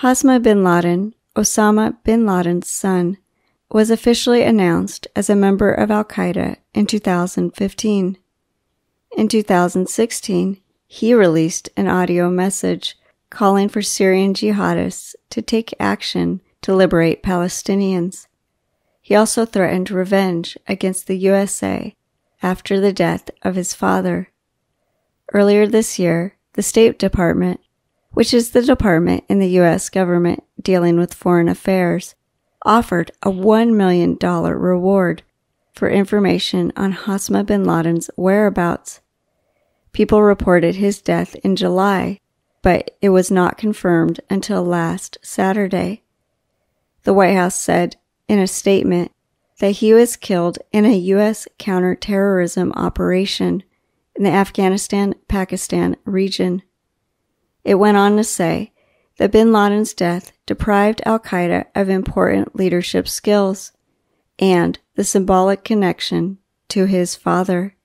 Hasma bin Laden, Osama bin Laden's son, was officially announced as a member of Al Qaeda in 2015. In 2016, he released an audio message calling for Syrian jihadists to take action to liberate Palestinians. He also threatened revenge against the USA after the death of his father. Earlier this year, the State Department which is the department in the U.S. government dealing with foreign affairs, offered a $1 million reward for information on Hasma bin Laden's whereabouts. People reported his death in July, but it was not confirmed until last Saturday. The White House said in a statement that he was killed in a U.S. counterterrorism operation in the Afghanistan Pakistan region. It went on to say that bin Laden's death deprived al Qaeda of important leadership skills and the symbolic connection to his father.